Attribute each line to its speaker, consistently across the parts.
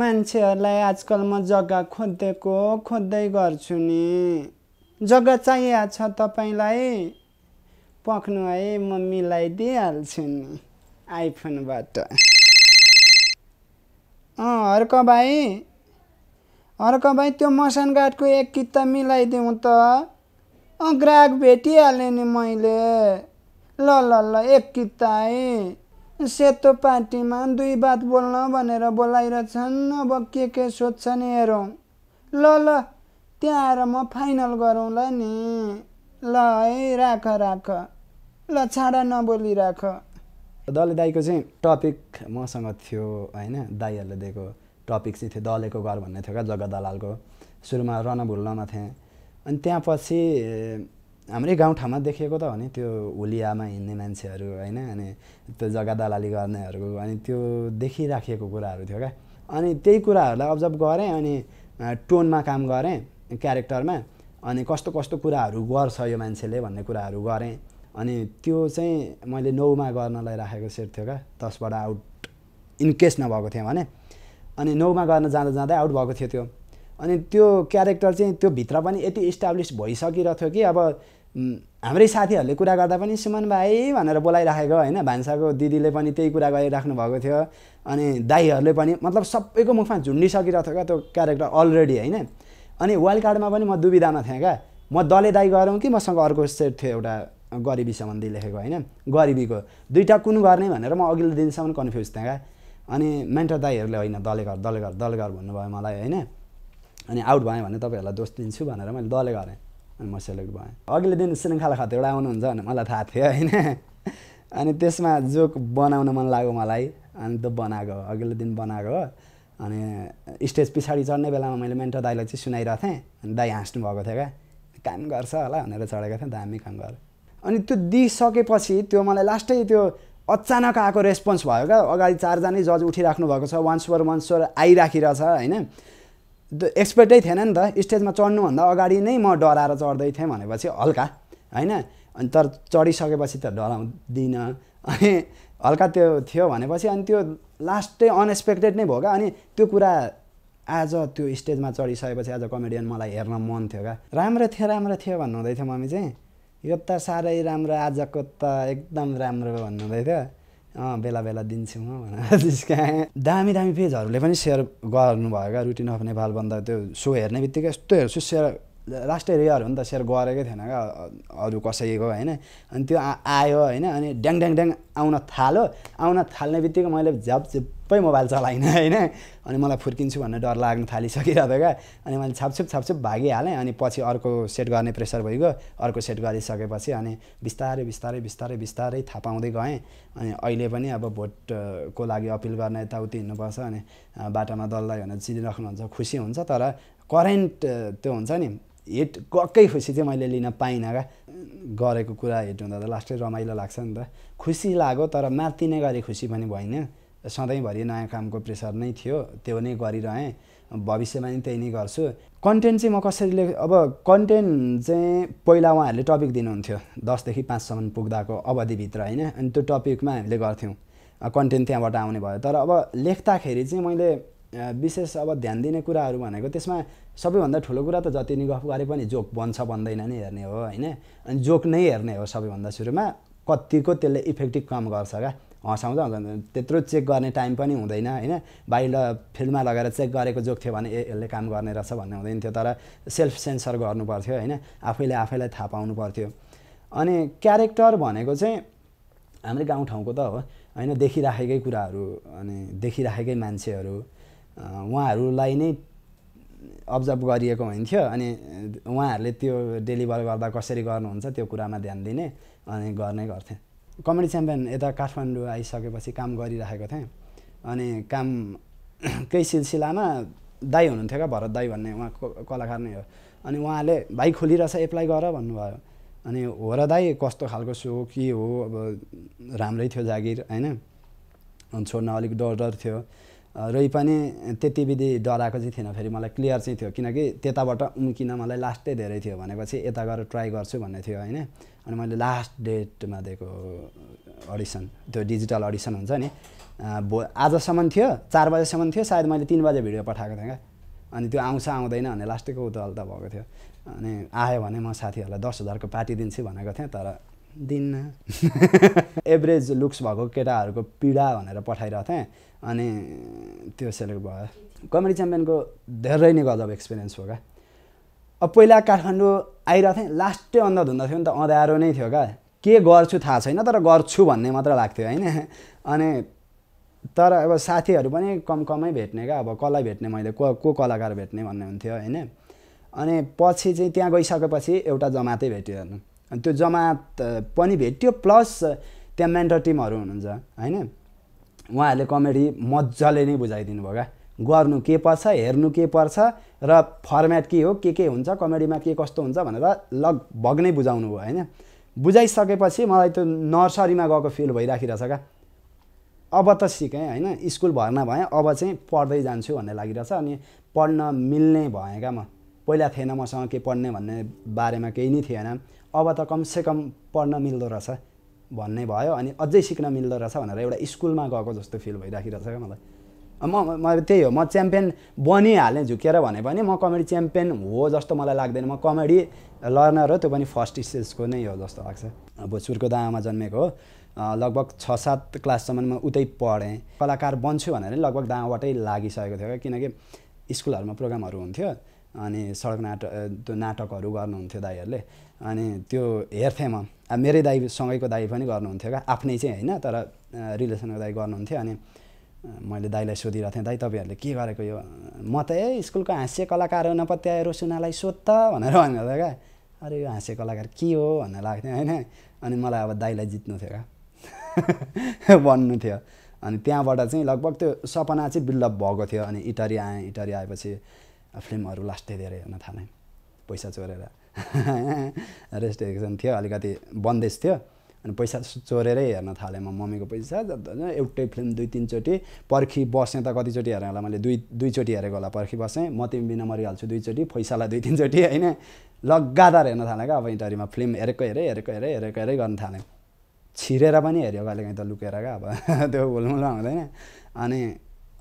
Speaker 1: मान्छेहरूलाई आजकल म जग्गा खोज्दैको खोज्दै गर्छु नि जग्गा चाहिएको छ तपाईँलाई पक्नु है म मिलाइदिइहाल्छु नि आइफोनबाट अँ हर्क भाइ हर्क भाइ त्यो मसानघाटको एक कित त मिलाइदिउँ त अँ ग्राहक भेटिहालेँ नि मैले ल ल ल एक किता है सेतो पार्टीमा दुई बात बोल्न भनेर बोलाइरहेछन् अब के के सोध्छन् हेरौँ ल ल त्यहाँ आएर म फाइनल गरौँला नि ल है राख राख ल छाडा नबोलिराख दले दाईको चाहिँ टपिक मसँग थियो होइन दाईहरूले दिएको टपिक चाहिँ थियो दलेको घर भन्ने थियो क्या जग्गा दलालको सुरुमा रन भुल्नमा थिएँ अनि त्यहाँ पछि हाम्रै गाउँठाउँमा देखेको त हो नि त्यो होलियामा हिँड्ने मान्छेहरू होइन अनि त्यो जग्गा दलाली गर्नेहरूको अनि त्यो देखिराखिएको कुराहरू थियो क्या अनि त्यही कुराहरूलाई अब्जर्भ गरेँ अनि टोनमा काम गरेँ क्यारेक्टरमा अनि कस्तो कस्तो कुराहरू गर्छ यो मान्छेले भन्ने कुराहरू गरेँ अनि त्यो चाहिँ मैले नौमा गर्नलाई राखेको सेट थियो क्या दसबाट आउट इनकेस नभएको थिएँ भने अनि नौमा गर्न जाँदा जाँदै आउट भएको थियो त्यो अनि त्यो क्यारेक्टर चाहिँ त्यो भित्र पनि यति इस्टाब्लिस भइसकिरहेको थियो कि अब हाम्रै साथीहरूले कुरा गर्दा पनि सुमन भाइ भनेर बोलाइराखेको होइन भान्साको दिदीले पनि त्यही कुरा गरिराख्नु भएको थियो अनि दाईहरूले पनि मतलब सबैको मुखमा झुन्डिसकिरहेको थियो क्या त्यो क्यारेक्टर अलरेडी होइन अनि वाइल्ड कार्डमा पनि म दुविधामा थिएँ क्या म दले दाई गरौँ कि मसँग अर्को सेट थियो एउटा गरिबी सम्बन्धी लेखेको होइन गरिबीको दुइटा कुन गर्ने भनेर म अघिल्लो दिनसम्म कन्फ्युज थिएँ क्या अनि मेन्टर दाईहरूले होइन दले घर दले घर दले घर भन्नुभयो मलाई होइन अनि आउट भएँ भने तपाईँहरूलाई दोष दिन्छु भनेर मैले दले गरेँ अनि म सेलेक्ट भएँ अघिल्लो दिन श्रृङ्खला खत एउटा आउनुहुन्छ भने मलाई थाहा थियो होइन अनि त्यसमा जोक बनाउन मन लाग्यो मलाई अनि त बनाएको अघिल्लो दिन बनाएको अनि स्टेज पछाडि चढ्ने बेलामा मैले मेन्टर दाईलाई चाहिँ सुनाइरहेको थिएँ अनि दाई हाँस्नु भएको थियो क्या काम गर्छ होला भनेर चढेको थिएँ दामी काम गर अनि त्यो दिइसकेपछि त्यो मलाई लास्टै त्यो अचानक आएको रेस्पोन्स भयो क्या अगाडि चारजना जज उठिराख्नु भएको छ वान स्वर वान स्वर आइराखिरहेछ होइन एक्सपेक्टै थिएन नि त स्टेजमा चढ्नुभन्दा अगाडि नै म डराएर चढ्दै थिएँ भनेपछि हल्का होइन अनि तर चढिसकेपछि त डराउँदिनँ अनि हल्का त्यो थियो भनेपछि अनि त्यो लास्टै अनएक्सपेक्टेड नै भयो क्या अनि त्यो कुरा आज त्यो स्टेजमा चढिसकेपछि आज कमेडियन मलाई हेर्न मन थियो क्या राम्रो थियो राम्रो थियो भन्नुहुँदै थियो मम्मी चाहिँ यो त साह्रै राम्रो आजको त एकदम राम्रो भन्नुहुँदै थियो अँ बेला बेला दिन्छौँ भनेर जिस्काएँ दामी दामी पेजहरूले पनि सेयर क्या रुटिन अफ नेपाल भन्दा त्यो सो हेर्ने बित्तिकै यस्तो हेर्छु सेयर लास्ट इयर हो नि त सेयर गरेकै थिएन क्या अरू कसैको होइन अनि त्यो आयो होइन अनि ड्याङ ड्याङ ड्याङ आउन थाल्यो आउन थाल्ने बित्तिकै मैले झ्याप झुप्पै मोबाइल चलाइनँ होइन अनि मलाई फुर्किन्छु भन्ने डर लाग्न थालिसकिरहेको क्या अनि मैले छापछुप छापछुप भागिहालेँ अनि पछि अर्को सेट गर्ने प्रेसर भइगयो अर्को सेट गरिसकेपछि अनि बिस्तारै बिस्तारै बिस्तारै बिस्तारै थाहा पाउँदै गएँ अनि अहिले पनि अब भोटको लागि अपिल गर्न यताउति हिँड्नुपर्छ अनि बाटामा दललाई भनेर चिनिराख्नुहुन्छ खुसी हुन्छ तर करेन्ट त्यो हुन्छ नि हिट गक्कै खुसी चाहिँ मैले लिन पाइनँ क्या गरेको कुरा हिट हुँदा त लास्टै रमाइलो लाग्छ नि त खुसी लाग्यो तर मातिने गरी खुसी पनि भएन सधैँभरि नयाँ कामको प्रेसर नै थियो त्यो नै गरिरहेँ भविष्यमा नि त्यही नै गर्छु कन्टेन्ट चाहिँ म कसरी लेख अब कन्टेन्ट चाहिँ पहिला उहाँहरूले टपिक दिनुहुन्थ्यो दसदेखि पाँचसम्म पुग्दाको अवधिभित्र होइन अनि त्यो टपिकमा हामीले गर्थ्यौँ कन्टेन्ट त्यहाँबाट आउने भयो तर अब लेख्दाखेरि चाहिँ मैले विशेष अब ध्यान दिने कुराहरू भनेको त्यसमा सबैभन्दा ठुलो कुरा त जति नि गफ गरे पनि जोक बन्छ बन्दैन नै हेर्ने हो होइन अनि जोक नै हेर्ने हो सबैभन्दा सुरुमा कतिको त्यसले इफेक्टिभ काम गर्छ क्या हँसाउँदा त्यत्रो चेक गर्ने टाइम पनि हुँदैन होइन बाहिर फिल्डमा लगेर चेक गरेको जोक थियो भने ए यसले काम गर्ने रहेछ भन्ने हुँदैन थियो तर सेल्फ सेन्सर गर्नु पर्थ्यो होइन आफैले आफैलाई थाहा पाउनु पर्थ्यो अनि क्यारेक्टर भनेको चाहिँ हाम्रै गाउँठाउँको त हो होइन देखिराखेकै कुराहरू अनि देखिराखेकै मान्छेहरू उहाँहरूलाई नै अब्जर्भ गरिएको हुन्थ्यो अनि उहाँहरूले त्यो डेलिभर गर्दा कसरी गर्नुहुन्छ त्यो कुरामा ध्यान दिने अनि गर्ने गर्थेँ कमेडी च्याम्पियन यता काठमाडौँ आइसकेपछि काम गरिराखेको थिएँ अनि काम कामकै सिलसिलामा दाई हुनुहुन्थ्यो क्या भरत दाई भन्ने उहाँ कलाकार नै हो अनि उहाँले भाइ खोलिरहेछ एप्लाई गर भन्नुभयो अनि हो र दाई कस्तो खालको सो के हो अब राम्रै थियो जागिर होइन छोड्न अलिक डर डर थियो रही पनि त्यति विधि डराएको चाहिँ थिएन फेरि मलाई क्लियर चाहिँ थियो किनकि त्यताबाट उम्किन मलाई लास्टै धेरै थियो भनेपछि यता गएर ट्राई गर्छु भन्ने थियो होइन अनि मैले लास्ट डेटमा दिएको अडिसन त्यो डिजिटल अडिसन हुन्छ नि भो आजसम्म थियो चार बजेसम्म थियो सायद मैले तिन बजे भिडियो पठाएको थिएँ क्या अनि त्यो आउँछ आउँदैन भने लास्टैको त भएको थियो अनि आयो भने म साथीहरूलाई दस हजारको पार्टी दिन्छु भनेको थिएँ तर दिन एभरेज लुक्स भएको केटाहरूको पीडा भनेर पठाइरहेको थिएँ अनि त्यो सेलेक्ट भयो कमेडी च्याम्पियनको धेरै नै गजब एक्सपिरियन्स हो क्या अब पहिला काठमाडौँ आइरहेको थिएँ लास्टै अन्धा धुँदा थियो नि त अँध्यारो नै थियो क्या के गर्छु थाहा छैन तर गर्छु भन्ने मात्र लाग्थ्यो होइन अनि तर अब साथीहरू पनि कम कमै भेट्ने क्या अब कसलाई भेट्ने मैले को को कलाकार भेट्ने भन्ने हुन्थ्यो होइन अनि पछि चाहिँ त्यहाँ गइसकेपछि एउटा जमातै भेट्यो हेर्नु अनि त्यो जमात पनि भेट्यो प्लस त्यहाँ मेन्टर टिमहरू हुनुहुन्छ होइन उहाँहरूले कमेडी मजाले नै बुझाइदिनु भयो क्या गर्नु के पर्छ हेर्नु के पर्छ र फर्मेट के हो के के हुन्छ कमेडीमा के कस्तो हुन्छ भनेर लगभग नै बुझाउनु भयो होइन बुझाइसकेपछि मलाई त्यो नर्सरीमा गएको फिल भइराखिरहेछ क्या अब त सिकेँ होइन स्कुल भर्ना भएँ अब चाहिँ पढ्दै जान्छु भन्ने लागिरहेछ अनि पढ्न मिल्ने भएँ क्या म पहिला थिएन मसँग के पढ्ने भन्ने बारेमा केही नै थिएन अब त कमसेकम पढ्न मिल्दो रहेछ भन्ने भयो अनि अझै सिक्न मिल्दो रहेछ भनेर एउटा स्कुलमा गएको जस्तो फिल भइराखिरहेछ क्या मलाई म म त्यही हो म च्याम्पियन बनिहालेँ झुकेर भने पनि म कमेडी च्याम्पियन हो जस्तो मलाई लाग्दैन म कमेडी लर्नर हो त्यो पनि फर्स्ट स्टेजको नै हो जस्तो लाग्छ अब दामामा जन्मेको हो लगभग छ सात क्लाससम्म म उतै पढेँ कलाकार बन्छु भनेर लगभग दामाबाटै लागिसकेको थियो क्या किनकि स्कुलहरूमा प्रोग्रामहरू हुन्थ्यो अनि सडक नाटक त्यो नाटकहरू गर्नुहुन्थ्यो दाईहरूले अनि त्यो हेर्थेँ म अब मेरै दाईसँगैको दाई पनि गर्नुहुन्थ्यो क्या आफ्नै चाहिँ होइन तर रिलेसनको दाई गर्नुहुन्थ्यो अनि मैले दाईलाई सोधिरहेको थिएँ दाई तपाईँहरूले के गरेको यो म त ए स्कुलको हाँस्य कलाकार हो सुनालाई सुनालाई सोध त भनेर भन्नुभयो क्या अरे यो हाँस्य कलाकार के हो भन्ने लाग्थ्यो होइन अनि मलाई अब दाईलाई जित्नु थियो क्या भन्नु थियो अनि त्यहाँबाट चाहिँ लगभग त्यो सपना चाहिँ बिल्डअप भएको थियो अनि इटरी आएँ इटरी आएपछि फिल्महरू लास्टै धेरै हेर्न थालेँ पैसा चोरेर रेस्ट्रिक्सन थियो अलिकति बन्देज थियो अनि पैसा चोरेरै हेर्न थालेँ म मम्मीको पैसा एउटै फिल्म दुई तिनचोटि पर्खी बसेँ त कतिचोटि हेरेँ होला मैले दुई दुईचोटि हेरेको होला पर्खी बसेँ म तिमी बिना मरिहाल्छु दुईचोटि पैसालाई दुई तिनचोटि होइन लगातार हेर्न थालेँ क्या अब इन्टरभ्यूमा फिल्म हेरेको हेरेँ हेरेको हेरेँ हेरेको हेरेँ गर्न थालेँ छिरेर पनि हेऱ्यो कहिलेकाहीँ त लुकेर क्या अब त्यो भुलमुल हुँदैन अनि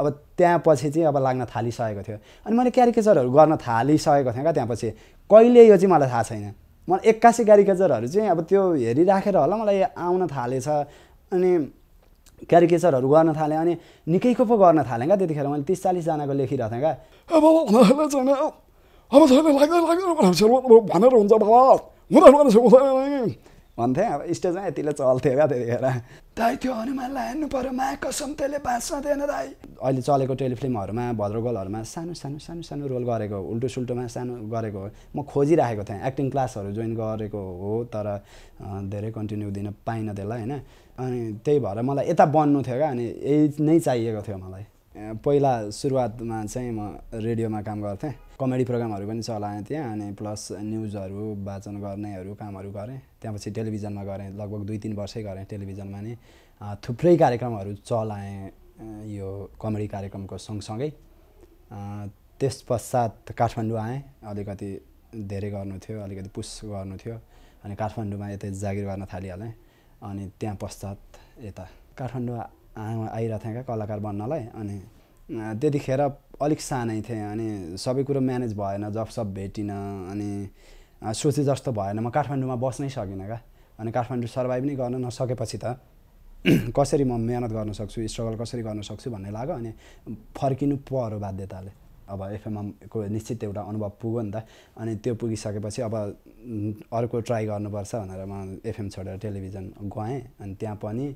Speaker 1: अब त्यहाँ पछि चाहिँ अब लाग्न थालिसकेको थियो अनि मैले क्यारिकेचरहरू गर्न थालिसकेको थिएँ क्या त्यहाँ पछि कहिले यो चाहिँ मलाई थाहा छैन म एक्कासी क्यारिकेचरहरू चाहिँ अब त्यो हेरिराखेर होला मलाई आउन थालेछ अनि क्यारिकेचरहरू गर्न थालेँ अनि निकैको पो गर्न थालेँ क्या त्यतिखेर मैले तिस चालिसजनाको लेखिरहेको थिएँ क्या अब भनेर हुन्छ भन्थेँ अब स्टेजमा यतिले चल्थ्यो क्या त्यतिखेर दाइ त्यो हनुमानलाई हेर्नु पऱ्यो माया कसम त्यसले थिएन दाइ अहिले चलेको टेलिफिल्महरूमा भद्रगोलहरूमा सानो सानो सानो सानो रोल गरेको उल्टो सुल्टोमा सानो गरेको म खोजिरहेको थिएँ एक्टिङ क्लासहरू जोइन गरेको हो तर धेरै कन्टिन्यू दिन पाइनँ त्यसलाई होइन अनि त्यही भएर मलाई यता बन्नु थियो क्या अनि यही नै चाहिएको थियो मलाई पहिला सुरुवातमा चाहिँ म रेडियोमा काम गर्थेँ कमेडी प्रोग्रामहरू पनि चलाएँ त्यहाँ अनि प्लस न्युजहरू वाचन गर्नेहरू कामहरू गरेँ त्यहाँपछि टेलिभिजनमा गरेँ लगभग दुई तिन वर्षै गरेँ टेलिभिजनमा नि थुप्रै कार्यक्रमहरू चलाएँ यो कमेडी कार्यक्रमको सँगसँगै त्यस पश्चात काठमाडौँ आएँ अलिकति धेरै गर्नु थियो अलिकति पुस गर्नु थियो अनि काठमाडौँमा यतै जागिर गर्न थालिहालेँ अनि त्यहाँ पश्चात यता काठमाडौँ आइरहेको थिएँ क्या कलाकार बन्नलाई अनि त्यतिखेर अलिक सानै थिएँ अनि सबै कुरो म्यानेज भएन जब सब भेटिनँ अनि सोचे जस्तो भएन म काठमाडौँमा बस्नै सकिनँ क्या अनि काठमाडौँ सर्भाइभ नै गर्न नसकेपछि त कसरी म मिहिनेत गर्न सक्छु स्ट्रगल कसरी गर्न सक्छु भन्ने लाग्यो अनि फर्किनु पऱ्यो बाध्यताले अब एफएमएमको निश्चित एउटा अनुभव पुग्यो नि त अनि त्यो पुगिसकेपछि अब अर्को ट्राई गर्नुपर्छ भनेर म एफएम छोडेर टेलिभिजन गएँ अनि त्यहाँ पनि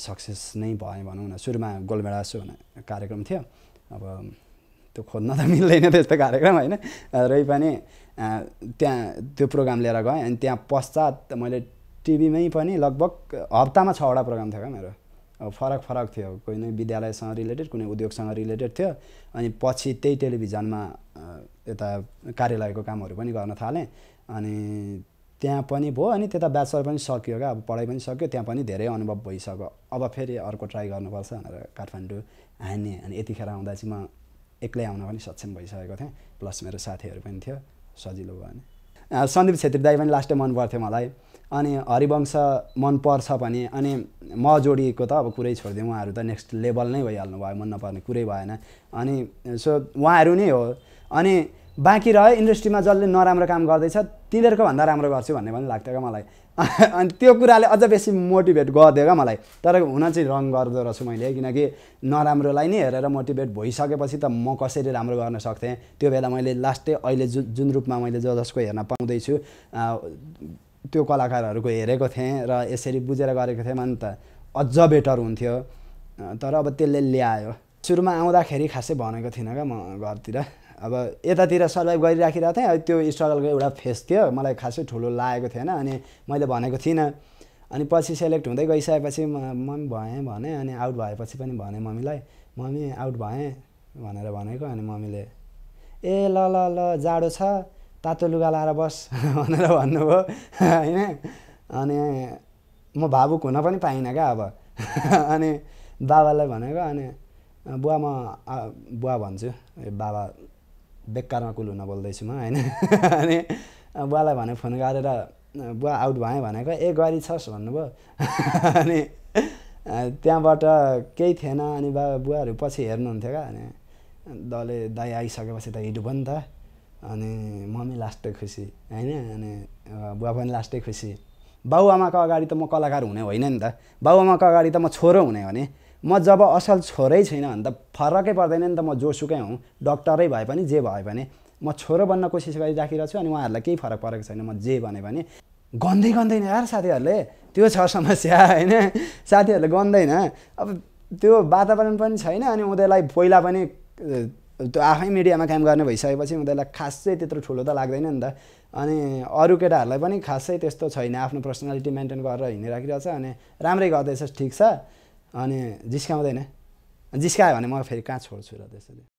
Speaker 1: सक्सेस नै भएँ भनौँ न सुरुमा सो भन्ने कार्यक्रम थियो अब त्यो खोज्न त मिल्दैन त्यस्तो कार्यक्रम होइन रै पनि त्यहाँ त्यो प्रोग्राम लिएर गएँ अनि त्यहाँ पश्चात मैले टिभीमै पनि लगभग हप्तामा छवटा प्रोग्राम थियो क्या मेरो अब फरक फरक थियो कुनै विद्यालयसँग रिलेटेड कुनै उद्योगसँग रिलेटेड थियो अनि पछि त्यही टेलिभिजनमा यता कार्यालयको कामहरू पनि गर्न थालेँ अनि त्यहाँ पनि भयो अनि त्यता ब्याचलर पनि सकियो क्या अब पढाइ पनि सक्यो त्यहाँ पनि धेरै अनुभव भइसक्यो अब फेरि अर्को ट्राई गर्नुपर्छ भनेर काठमाडौँ हाने अनि यतिखेर आउँदा चाहिँ म एक्लै आउन पनि सक्षम भइसकेको थिएँ प्लस मेरो साथीहरू पनि थियो सजिलो भयो भने सन्दीप छेत्री दाई पनि लास्टै मन पर्थ्यो मलाई अनि हरिवंश पर्छ भने अनि म जोडिएको त अब कुरै छोडिदिउँ उहाँहरू त नेक्स्ट लेभल नै भइहाल्नु भयो मन नपर्ने कुरै भएन अनि सो उहाँहरू नै हो अनि बाँकी रह्यो इन्डस्ट्रीमा जसले नराम्रो काम गर्दैछ तिनीहरूको भन्दा राम्रो गर्छु भन्ने पनि लाग्थ्यो क्या मलाई अनि त्यो कुराले अझ बेसी मोटिभेट गरिदियो क्या मलाई तर हुन चाहिँ रङ गर्दो रहेछु मैले किनकि नराम्रोलाई नै हेरेर मोटिभेट भइसकेपछि त म कसरी राम्रो गर्न सक्थेँ त्यो बेला मैले लास्टै अहिले जुन जुन रूपमा मैले ज जसको हेर्न पाउँदैछु त्यो कलाकारहरूको हेरेको थिएँ र यसरी बुझेर गरेको थिएँ भने त अझ बेटर हुन्थ्यो तर अब त्यसले ल्यायो सुरुमा आउँदाखेरि खासै भनेको थिइनँ क्या म घरतिर अब यतातिर सर्भाइभ गरिराखिरहेको थिएँ त्यो स्ट्रगलको एउटा फेस थियो मलाई खासै ठुलो लागेको थिएन अनि मैले भनेको थिइनँ अनि पछि सेलेक्ट हुँदै गइसकेपछि मम्मी भएँ भने अनि आउट भएपछि पनि भने मम्मीलाई मम्मी आउट भएँ भनेर भनेको अनि मम्मीले ए ल ल ल जाडो छ तातो लुगा लाएर बस भनेर भन्नुभयो होइन अनि म भावुक हुन पनि पाइनँ क्या अब अनि बाबालाई भनेको अनि बुवा म बुवा भन्छु बाबा बेकारमा कुल हुन बोल्दैछु म होइन अनि बुवालाई भने फोन गरेर बुवा आउट भएँ भनेको ए गरी छस् भन्नुभयो अनि त्यहाँबाट केही थिएन अनि बाबा बुवाहरू पछि हेर्नुहुन्थ्यो क्या अनि दले दाइ आइसकेपछि त हिँड्नु नि त अनि मम्मी लास्टै खुसी होइन अनि बुवा पनि लास्टै खुसी बाबुआमाको अगाडि त म कलाकार हुने होइन नि त बाबुआमाको अगाडि त म छोरो हुने हो नि म जब असल छोरै छैन भने त फरकै पर्दैन नि त म जोसुकै हुँ डक्टरै भए पनि जे भए पनि म छोरो बन्न कोसिस गरिराखिरहेको छु अनि उहाँहरूलाई केही फरक परेको छैन म जे भने पनि गन्दै गन्दैन यार साथीहरूले त्यो छ समस्या होइन साथीहरूले गन्दैन अब त्यो वातावरण पनि छैन अनि उनीहरूलाई पहिला पनि त्यो आफै मिडियामा काम गर्ने भइसकेपछि उनीहरूलाई खासै त्यत्रो ठुलो त लाग्दैन नि त अनि अरू केटाहरूलाई पनि खासै त्यस्तो छैन आफ्नो पर्सनालिटी मेन्टेन गरेर छ अनि राम्रै गर्दैछ ठिक छ अनि जिस्काउँदैन जिस्कायो भने म फेरि कहाँ छोड्छु र त्यसरी